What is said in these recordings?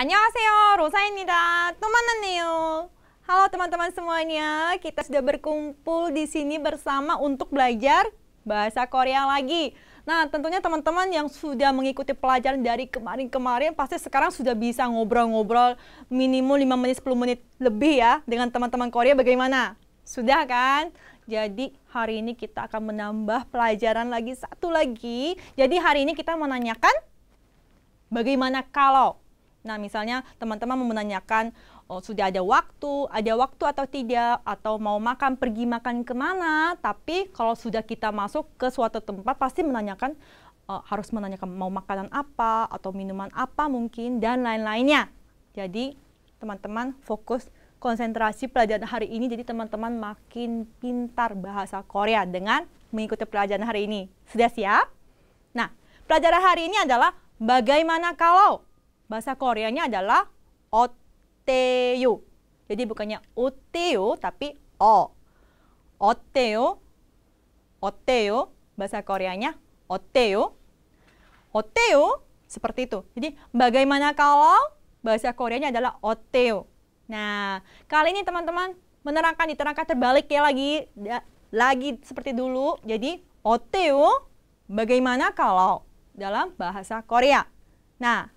안녕하세요 로사입니다. 또 만났네요. Halo teman-teman semuanya, kita sudah berkumpul di sini bersama untuk belajar bahasa Korea lagi. Nah, tentunya teman-teman yang sudah mengikuti pelajaran dari kemarin-kemarin pasti sekarang sudah bisa ngobrol-ngobrol minimum 5 menit 10 menit lebih ya dengan teman-teman Korea bagaimana? Sudah kan? Jadi hari ini kita akan menambah pelajaran lagi satu lagi. Jadi hari ini kita menanyakan bagaimana kalau Nah, misalnya teman-teman menanyakan oh, sudah ada waktu, ada waktu atau tidak, atau mau makan pergi makan kemana. Tapi kalau sudah kita masuk ke suatu tempat pasti menanyakan uh, harus menanyakan mau makanan apa atau minuman apa mungkin dan lain-lainnya. Jadi teman-teman fokus konsentrasi pelajaran hari ini jadi teman-teman makin pintar bahasa Korea dengan mengikuti pelajaran hari ini. Sudah siap? Nah, pelajaran hari ini adalah bagaimana kalau Bahasa Koreanya adalah oteu. Jadi bukannya uteu tapi o. Oteu. Oteu bahasa Koreanya oteu. Oteu seperti itu. Jadi bagaimana kalau bahasa Koreanya adalah oteu. Nah, kali ini teman-teman menerangkan diterangkan terbalik ya lagi da, lagi seperti dulu. Jadi oteu bagaimana kalau dalam bahasa Korea. Nah,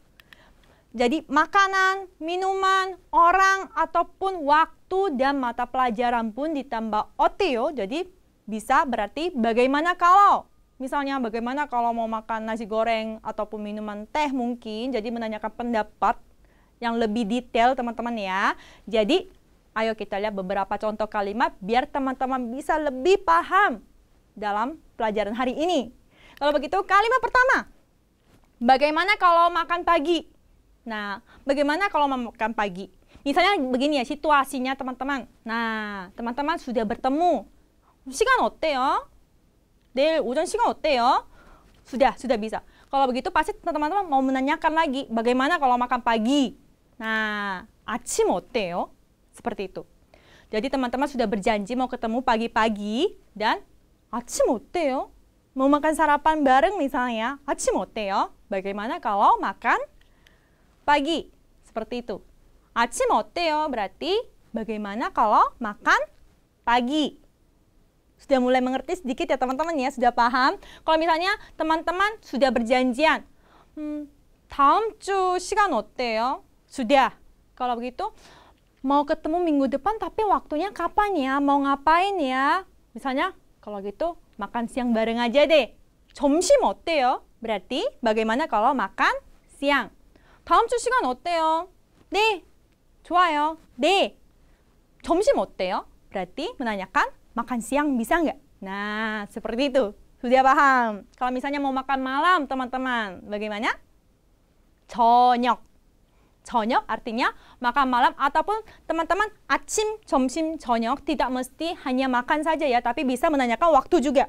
jadi makanan, minuman, orang, ataupun waktu dan mata pelajaran pun ditambah otio. Jadi bisa berarti bagaimana kalau Misalnya bagaimana kalau mau makan nasi goreng ataupun minuman teh mungkin. Jadi menanyakan pendapat yang lebih detail teman-teman ya. Jadi ayo kita lihat beberapa contoh kalimat biar teman-teman bisa lebih paham dalam pelajaran hari ini. Kalau begitu kalimat pertama. Bagaimana kalau makan pagi? Nah, bagaimana kalau makan pagi? Misalnya begini ya situasinya teman-teman. Nah, teman-teman sudah bertemu. Sikan 어때요? 내일 오전 시간 어때요? Sudah, sudah bisa. Kalau begitu pasti teman-teman mau menanyakan lagi, bagaimana kalau makan pagi? Nah, 아침 어때요? Seperti itu. Jadi teman-teman sudah berjanji mau ketemu pagi-pagi dan 아침 어때요? Mau makan sarapan bareng misalnya. 아침 어때요? Bagaimana kalau makan pagi. Seperti itu. 아침 어때요? Berarti bagaimana kalau makan pagi? Sudah mulai mengerti sedikit ya teman-teman ya, sudah paham. Kalau misalnya teman-teman sudah berjanjian, hmm, 다음 주 시간 어때요? Sudah. Kalau begitu, mau ketemu minggu depan tapi waktunya kapan ya? Mau ngapain ya? Misalnya kalau gitu makan siang bareng aja deh. 점심 어때요? Berarti bagaimana kalau makan siang? 다음 주 시간 어때요? 네. 좋아요. 네. 점심 어때요? Berarti menanyakan makan siang bisa nggak? Nah, seperti itu. Sudah paham. Kalau misalnya mau makan malam, teman-teman, bagaimana? 저녁. 저녁 artinya makan malam ataupun teman-teman 아침, 점심, 저녁 tidak mesti hanya makan saja ya, tapi bisa menanyakan waktu juga.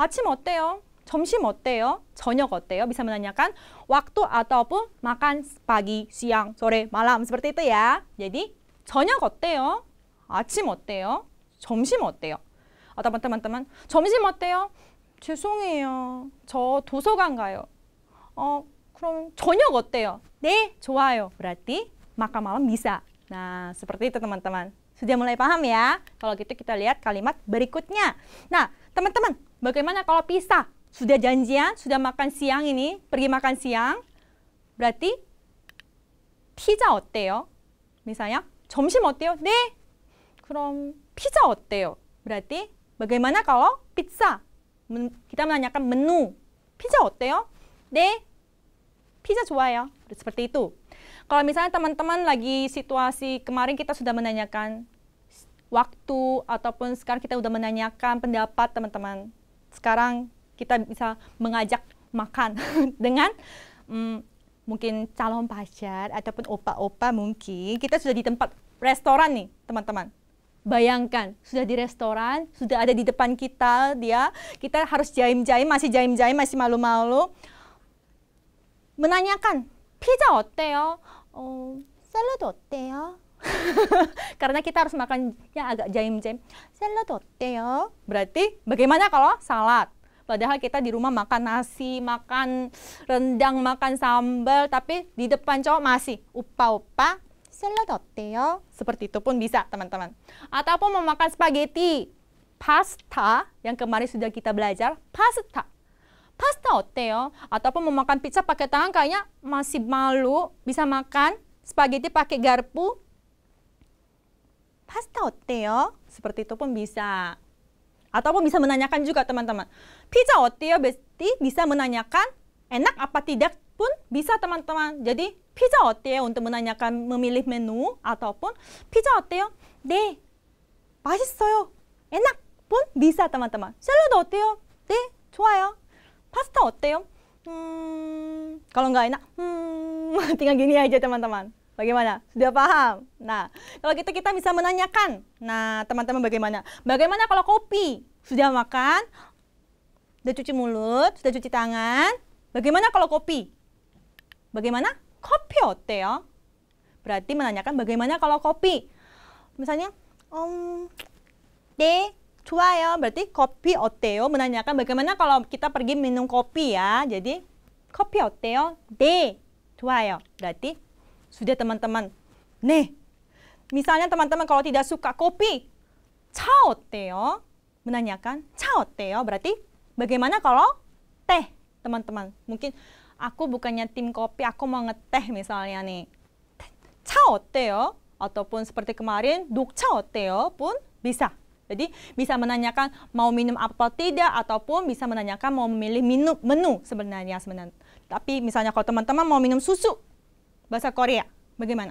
아침 어때요? 점심 어때요? 저녁 어때요? Bisa menanyakan waktu ataupun makan pagi, siang, sore, malam seperti itu ya. Jadi 저녁 어때요? 아침 어때요? 점심 어때요? 어떤 teman-teman 점심 어때요? 죄송해요. 저 도서관 가요. 어, 그럼 저녁 어때요? 네, 좋아요. berarti makan malam bisa. Nah, seperti itu teman-teman. Sudah mulai paham ya? Kalau gitu kita lihat kalimat berikutnya. Nah, teman-teman, bagaimana kalau pisah? sudah janjian, sudah makan siang ini, pergi makan siang. Berarti pizza 어때요? misalnya 점심 어때요? 네. 그럼 pizza 어때요? berarti bagaimana kalau pizza? kita menanyakan menu. Pizza 어때요? 네. Pizza 좋아요. seperti itu. Kalau misalnya teman-teman lagi situasi kemarin kita sudah menanyakan waktu ataupun sekarang kita sudah menanyakan pendapat teman-teman. Sekarang kita bisa mengajak makan dengan mm, mungkin calon pacar ataupun opa-opa mungkin kita sudah di tempat restoran nih teman-teman bayangkan sudah di restoran sudah ada di depan kita dia kita harus jaim-jaim masih jaim-jaim masih malu-malu menanyakan pizza oteo oh? oh salad oteo oh. karena kita harus makan yang agak jaim-jaim salad oteo oh. berarti bagaimana kalau salad Padahal kita di rumah makan nasi, makan rendang, makan sambal, tapi di depan cowok masih upa-upa selodoteo. Seperti itu pun bisa, teman-teman. Ataupun mau makan spaghetti, pasta yang kemarin sudah kita belajar, pasta. Pasta oteo ataupun mau makan pizza pakai tangan kayaknya masih malu bisa makan spaghetti pakai garpu. Pasta oteo seperti itu pun bisa. Ataupun bisa menanyakan juga teman-teman. Pizza otio besti bisa menanyakan enak apa tidak pun bisa teman-teman. Jadi pizza otio untuk menanyakan memilih menu ataupun pizza otio de masisoyo enak pun bisa teman-teman. Salad otio de 좋아요. Pasta otio Hmm, kalau nggak enak, hmm, tinggal gini aja teman-teman. Bagaimana? Sudah paham? Nah, kalau gitu kita bisa menanyakan. Nah, teman-teman bagaimana? Bagaimana kalau kopi? Sudah makan? Sudah cuci mulut? Sudah cuci tangan? Bagaimana kalau kopi? Bagaimana? Kopi ote Berarti menanyakan bagaimana kalau kopi? Misalnya, om, de, 좋아요. Ya. Berarti kopi oteo menanyakan bagaimana kalau kita pergi minum kopi ya. Jadi, kopi oteo, de, 좋아요. Ya. Berarti sudah teman-teman. Nih, misalnya teman-teman kalau tidak suka kopi, cao teo, menanyakan cao teo berarti bagaimana kalau teh, teman-teman. Mungkin aku bukannya tim kopi, aku mau ngeteh misalnya nih. Cao teo ataupun seperti kemarin duk cao teo pun bisa. Jadi bisa menanyakan mau minum apa tidak ataupun bisa menanyakan mau memilih menu, menu sebenarnya sebenarnya. Tapi misalnya kalau teman-teman mau minum susu, bahasa Korea. Bagaimana?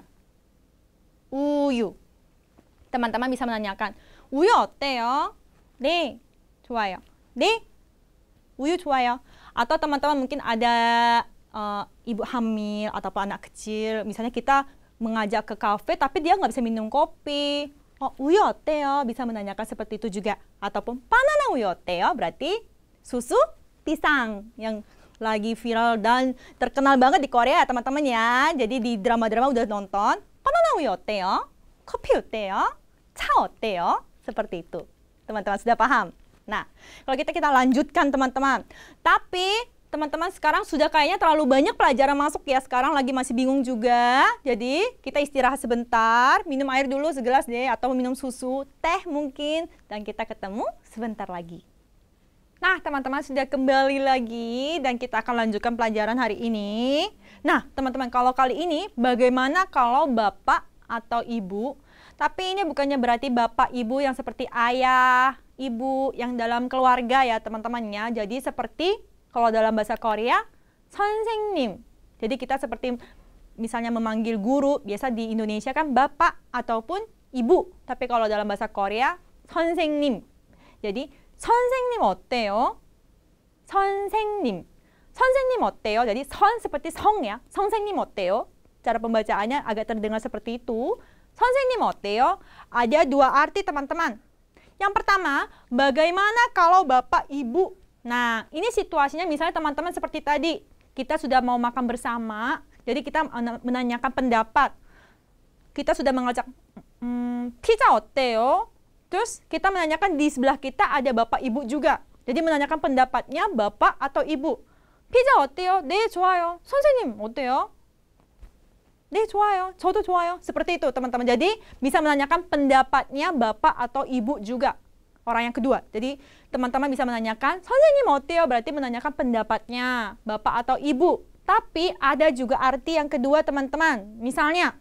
Uyu. Teman-teman bisa menanyakan, uyu 어때요? 네, 좋아요. 네, Uyu 좋아요. Atau teman-teman mungkin ada uh, ibu hamil atau anak kecil, misalnya kita mengajak ke kafe tapi dia nggak bisa minum kopi. Oh, uyu oteo bisa menanyakan seperti itu juga. Ataupun panana uyu oteo berarti susu pisang yang lagi viral dan terkenal banget di Korea ya, teman-teman ya. Jadi di drama-drama udah nonton. Panana 우유 teo, kopi teo, 차 teo, Seperti itu. Teman-teman sudah paham? Nah, kalau kita gitu kita lanjutkan teman-teman. Tapi teman-teman sekarang sudah kayaknya terlalu banyak pelajaran masuk ya. Sekarang lagi masih bingung juga. Jadi kita istirahat sebentar, minum air dulu segelas deh atau minum susu, teh mungkin dan kita ketemu sebentar lagi. Nah, teman-teman sudah kembali lagi dan kita akan lanjutkan pelajaran hari ini. Nah, teman-teman kalau kali ini bagaimana kalau bapak atau ibu, tapi ini bukannya berarti bapak ibu yang seperti ayah, ibu yang dalam keluarga ya teman-temannya. Jadi seperti kalau dalam bahasa Korea, 선생님. Jadi kita seperti misalnya memanggil guru, biasa di Indonesia kan bapak ataupun ibu. Tapi kalau dalam bahasa Korea, 선생님. Jadi 선생님 어때요? 선생님. 선생님 어때요? Jadi son seperti song ya. 선생님 어때요? Cara pembacaannya agak terdengar seperti itu. 선생님 어때요? ada dua arti teman-teman. Yang pertama, bagaimana kalau bapak ibu? Nah, ini situasinya misalnya teman-teman seperti tadi. Kita sudah mau makan bersama, jadi kita menanyakan pendapat. Kita sudah mengajak, hmm, pizza 어때요? Terus kita menanyakan di sebelah kita ada bapak ibu juga. Jadi menanyakan pendapatnya bapak atau ibu. Pizza 어때요? 네, 좋아요. 선생님, 어때요? 네, 좋아요. 저도 좋아요. Seperti itu, teman-teman. Jadi, bisa menanyakan pendapatnya bapak atau ibu juga. Orang yang kedua. Jadi, teman-teman bisa menanyakan, 선생님 어때요? Berarti menanyakan pendapatnya bapak atau ibu. Tapi, ada juga arti yang kedua, teman-teman. Misalnya,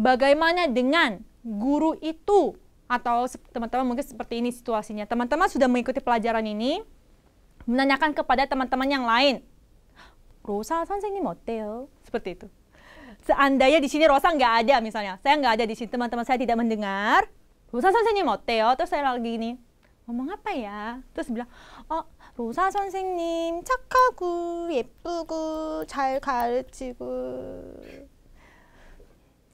bagaimana dengan guru itu? atau teman-teman mungkin seperti ini situasinya. Teman-teman sudah mengikuti pelajaran ini, menanyakan kepada teman-teman yang lain. Rosa ini motel seperti itu. Seandainya di sini Rosa nggak ada misalnya, saya nggak ada di sini, teman-teman saya tidak mendengar. Rosa ini motel, terus saya lagi ini ngomong apa ya? Terus bilang, oh Rosa 선생님 cakaku, 예쁘고 잘 가르치고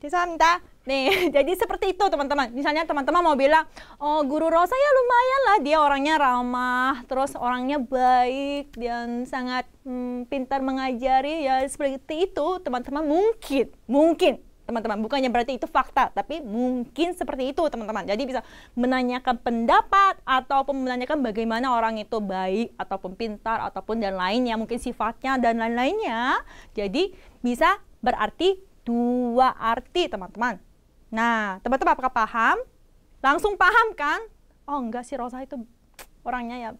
죄송합니다. Nih, jadi seperti itu teman-teman. Misalnya teman-teman mau bilang, oh guru Rosa ya lumayan lah, dia orangnya ramah, terus orangnya baik, dan sangat hmm, pintar mengajari, ya seperti itu teman-teman mungkin, mungkin teman-teman. Bukannya berarti itu fakta, tapi mungkin seperti itu teman-teman. Jadi bisa menanyakan pendapat ataupun menanyakan bagaimana orang itu baik ataupun pintar ataupun dan lainnya, mungkin sifatnya dan lain-lainnya. Jadi bisa berarti dua arti teman-teman Nah, teman-teman apakah paham? Langsung paham kan? Oh enggak sih Rosa itu orangnya ya.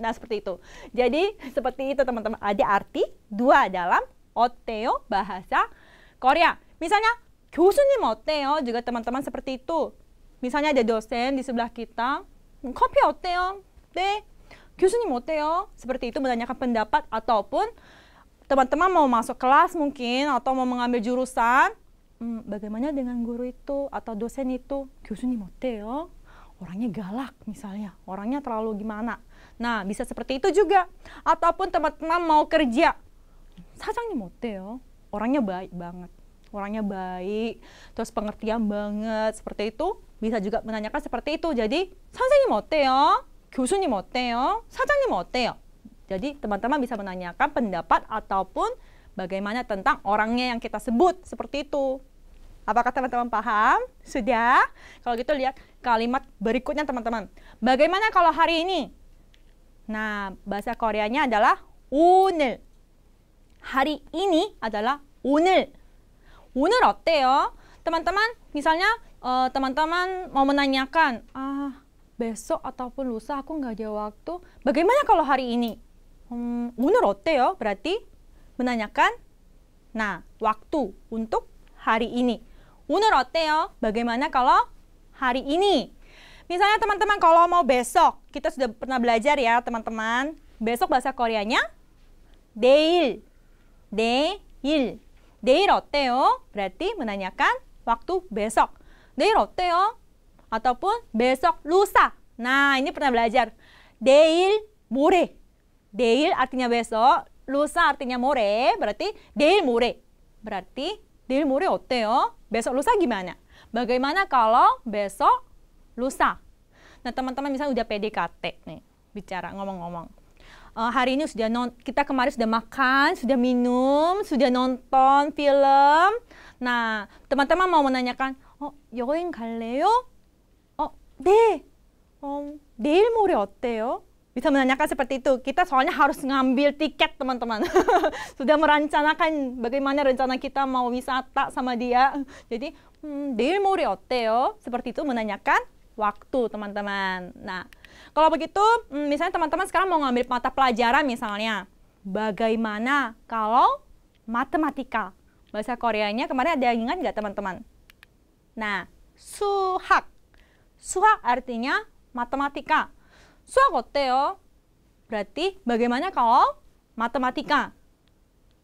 Nah, seperti itu. Jadi, seperti itu teman-teman. Ada arti dua dalam oteo bahasa Korea. Misalnya, 교수님 oteo juga teman-teman seperti itu. Misalnya ada dosen di sebelah kita, kopi oteo? 네, 교수님 oteo? Seperti itu menanyakan pendapat ataupun teman-teman mau masuk kelas mungkin atau mau mengambil jurusan, hmm, bagaimana dengan guru itu atau dosen itu 교수님 yo orangnya galak misalnya, orangnya terlalu gimana. Nah, bisa seperti itu juga. Ataupun teman-teman mau kerja. Sajangnya yo orangnya baik banget. Orangnya baik, terus pengertian banget, seperti itu. Bisa juga menanyakan seperti itu. Jadi, 선생님 어때요? 교수님 어때요? 사장님 어때요? Jadi, teman-teman bisa menanyakan pendapat ataupun bagaimana tentang orangnya yang kita sebut seperti itu. Apakah teman-teman paham? Sudah? Kalau gitu lihat kalimat berikutnya teman-teman. Bagaimana kalau hari ini? Nah, bahasa Koreanya adalah 오늘. Hari ini adalah 오늘. 오늘 어때요? Teman-teman, misalnya eh, teman-teman uh, mau menanyakan, ah besok ataupun lusa aku nggak ada waktu. Bagaimana kalau hari ini? Hmm, 오늘 어때요? Berarti menanyakan nah, waktu untuk hari ini. 오늘 어때요? Bagaimana kalau hari ini? Misalnya teman-teman kalau mau besok, kita sudah pernah belajar ya teman-teman. Besok bahasa Koreanya 내일. 내일. 내일 어때요? Berarti menanyakan waktu besok. 내일 어때요? Ataupun besok lusa. Nah, ini pernah belajar. 내일 모레. 내일 artinya besok, lusa artinya more, berarti deil more. Berarti 내일 more oteo, Besok lusa gimana? Bagaimana kalau besok lusa? Nah, teman-teman misalnya udah PDKT nih, bicara ngomong-ngomong. Uh, hari ini sudah non kita kemarin sudah makan, sudah minum, sudah nonton film. Nah, teman-teman mau menanyakan, "Oh, 여행 갈래요?" "Oh, "Om, "Um, 내일 more oteo?" bisa menanyakan seperti itu. Kita soalnya harus ngambil tiket teman-teman. Sudah merencanakan bagaimana rencana kita mau wisata sama dia. Jadi, hmm, 내일 Seperti itu menanyakan waktu teman-teman. Nah, kalau begitu hmm, misalnya teman-teman sekarang mau ngambil mata pelajaran misalnya. Bagaimana kalau matematika? Bahasa Koreanya kemarin ada yang ingat nggak teman-teman? Nah, suhak. Suhak artinya matematika. 수학 어때요? Berarti bagaimana kalau matematika?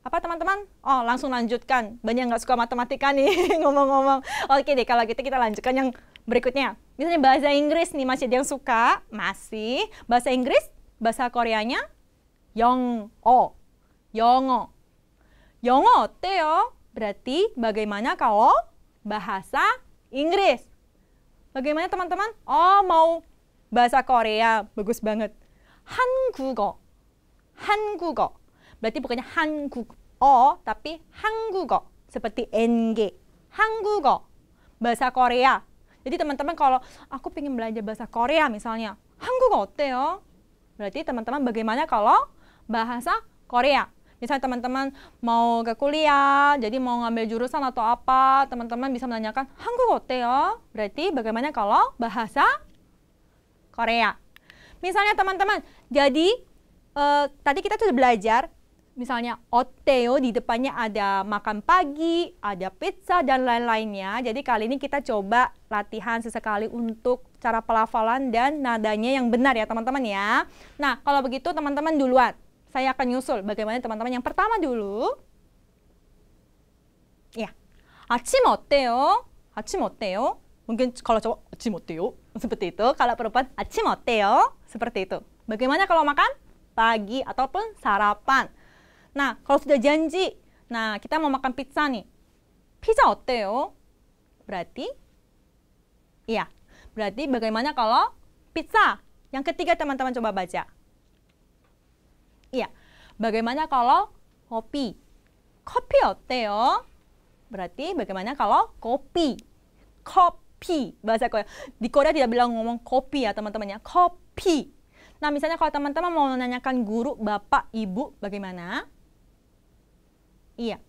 Apa teman-teman? Oh, langsung lanjutkan. Banyak nggak suka matematika nih ngomong-ngomong. Oke deh, kalau gitu kita lanjutkan yang berikutnya. Misalnya bahasa Inggris nih masih ada yang suka? Masih. Bahasa Inggris, bahasa Koreanya o Yong-o, teo Berarti bagaimana kalau bahasa Inggris? Bagaimana teman-teman? Oh, mau bahasa Korea bagus banget. Hangugo. Hangugo. Berarti bukannya Hangugo tapi Hangugo seperti NG. Hangugo. Bahasa Korea. Jadi teman-teman kalau aku pengen belajar bahasa Korea misalnya, Hangugo teo Berarti teman-teman bagaimana kalau bahasa Korea? Misalnya teman-teman mau ke kuliah, jadi mau ngambil jurusan atau apa, teman-teman bisa menanyakan Hangugo 어때요? Berarti bagaimana kalau bahasa Korea. Misalnya teman-teman, jadi eh, tadi kita sudah belajar misalnya Oteo di depannya ada makan pagi, ada pizza dan lain-lainnya. Jadi kali ini kita coba latihan sesekali untuk cara pelafalan dan nadanya yang benar ya teman-teman ya. Nah, kalau begitu teman-teman duluan. Saya akan nyusul bagaimana teman-teman yang pertama dulu. Ya. 아침 Oteo. 아침 Mungkin kalau cowok acim oteo, seperti itu. Kalau perempuan acim ah, oteo, seperti itu. Bagaimana kalau makan? Pagi ataupun sarapan. Nah, kalau sudah janji, nah kita mau makan pizza nih. Pizza oteo, berarti iya. Berarti bagaimana kalau pizza? Yang ketiga teman-teman coba baca. Iya. Bagaimana kalau kopi? Kopi oteo. Berarti bagaimana kalau kopi? Kopi kopi bahasa Korea. Di Korea tidak bilang ngomong kopi ya teman-teman ya, kopi. Nah misalnya kalau teman-teman mau menanyakan guru, bapak, ibu bagaimana? Iya,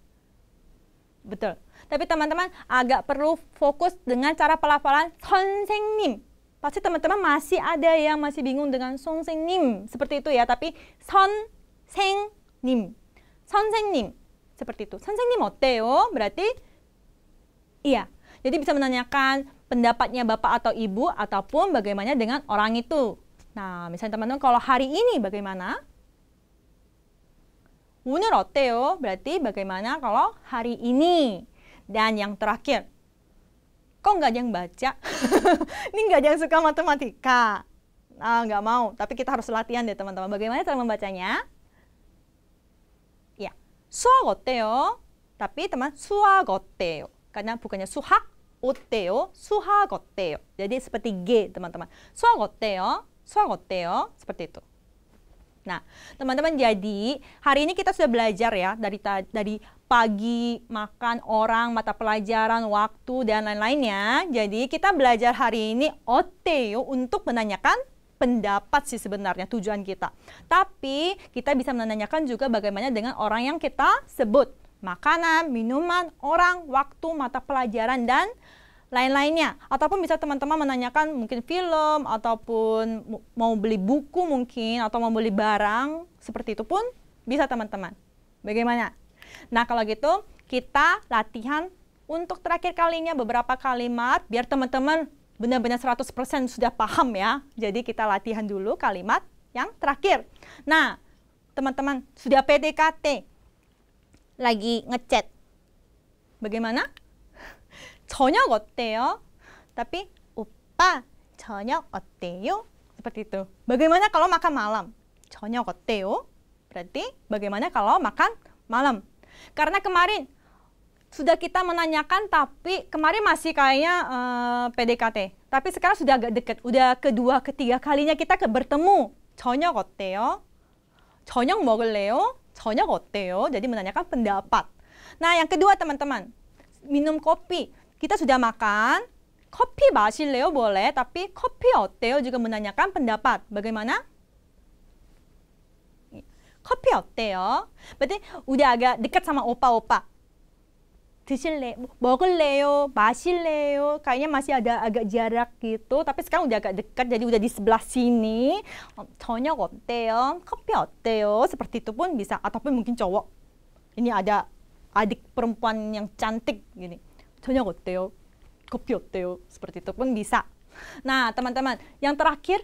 betul. Tapi teman-teman agak perlu fokus dengan cara pelafalan sonsengnim. Pasti teman-teman masih ada yang masih bingung dengan sonsengnim seperti itu ya. Tapi sonsengnim, sonsengnim seperti itu. Sonsengnim oteo oh, berarti iya jadi bisa menanyakan pendapatnya bapak atau ibu ataupun bagaimana dengan orang itu. Nah, misalnya teman-teman kalau hari ini bagaimana? 오늘 어때요? Berarti bagaimana kalau hari ini? Dan yang terakhir, kok nggak ada yang baca? Ini nggak ada yang suka matematika. Nah, nggak mau, tapi kita harus latihan deh teman-teman. Bagaimana cara membacanya? Ya, suha 어때요? Tapi teman, suha 어때요? Karena bukannya suhak, 어때요? 수학 어때요? Jadi seperti G, teman-teman. 수학 어때요? 수학 어때요? Seperti itu. Nah, teman-teman jadi hari ini kita sudah belajar ya dari dari pagi, makan, orang, mata pelajaran, waktu dan lain-lainnya. Jadi kita belajar hari ini oteo untuk menanyakan pendapat sih sebenarnya tujuan kita. Tapi kita bisa menanyakan juga bagaimana dengan orang yang kita sebut makanan, minuman, orang, waktu, mata pelajaran, dan lain-lainnya. Ataupun bisa teman-teman menanyakan mungkin film, ataupun mau beli buku mungkin, atau mau beli barang, seperti itu pun bisa teman-teman. Bagaimana? Nah kalau gitu kita latihan untuk terakhir kalinya beberapa kalimat biar teman-teman benar-benar 100% sudah paham ya. Jadi kita latihan dulu kalimat yang terakhir. Nah, teman-teman sudah PDKT lagi ngechat. Bagaimana? 저녁 어때요? Tapi 오빠 저녁 어때요? Seperti itu. Bagaimana kalau makan malam? 저녁 어때요? Berarti bagaimana kalau makan malam? Karena kemarin sudah kita menanyakan tapi kemarin masih kayaknya uh, eh, PDKT. Tapi sekarang sudah agak dekat. Udah kedua, ketiga kalinya kita ke bertemu. 저녁 어때요? 저녁 먹을래요? Soalnya koteo, Jadi menanyakan pendapat. Nah, yang kedua teman-teman, minum kopi. Kita sudah makan, kopi Leo boleh, tapi kopi 어때요? juga menanyakan pendapat. Bagaimana? Kopi 어때요? Berarti udah agak dekat sama opa-opa. Leo, 먹을래요, 마실래요. Kayaknya masih ada agak jarak gitu. Tapi sekarang udah agak dekat, jadi udah di sebelah sini. Cowok oteo, kopi oteo. Seperti itu pun bisa. Ataupun mungkin cowok. Ini ada adik perempuan yang cantik gini. Cowok oteo, kopi oteo. Seperti itu pun bisa. Nah, teman-teman, yang terakhir,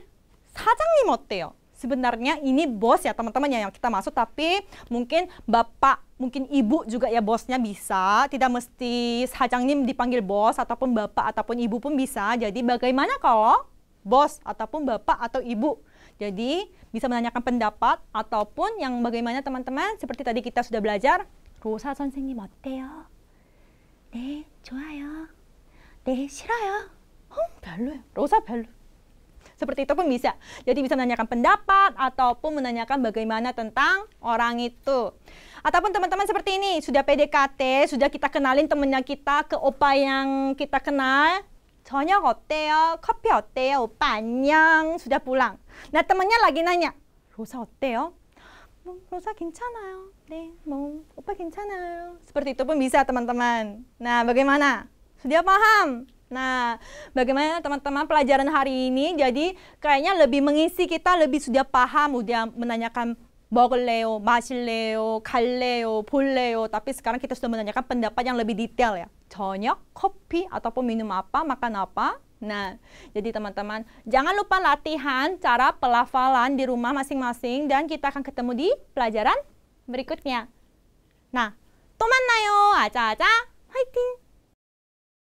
사장님 어때요? sebenarnya ini bos ya teman-teman ya, yang kita masuk tapi mungkin bapak mungkin ibu juga ya bosnya bisa tidak mesti nim dipanggil bos ataupun bapak ataupun ibu pun bisa jadi bagaimana kalau bos ataupun bapak atau ibu jadi bisa menanyakan pendapat ataupun yang bagaimana teman-teman seperti tadi kita sudah belajar Rosa 선생님 어때요? 네, 좋아요. 네, 싫어요. 어, 별로예요. 로사 별로. Seperti itu pun bisa. Jadi bisa menanyakan pendapat ataupun menanyakan bagaimana tentang orang itu. Ataupun teman-teman seperti ini, sudah PDKT, sudah kita kenalin temannya kita ke opa yang kita kenal, Soalnya hotel, kopi hotel, panjang, sudah sudah pulang. nah temannya lagi nanya. Rosa hotel? Rosa, gimana ya? Nih, mau, apa 괜찮아요. Seperti itu pun bisa, teman-teman. Nah, bagaimana? Sudah paham? Nah, bagaimana teman-teman pelajaran hari ini? Jadi kayaknya lebih mengisi kita lebih sudah paham, udah menanyakan Bogleo, Masileo, Kaleo, Puleo, Tapi sekarang kita sudah menanyakan pendapat yang lebih detail ya. Jonyok, kopi, ataupun minum apa, makan apa. Nah, jadi teman-teman, jangan lupa latihan cara pelafalan di rumah masing-masing dan kita akan ketemu di pelajaran berikutnya. Nah, to aja-aja, fighting!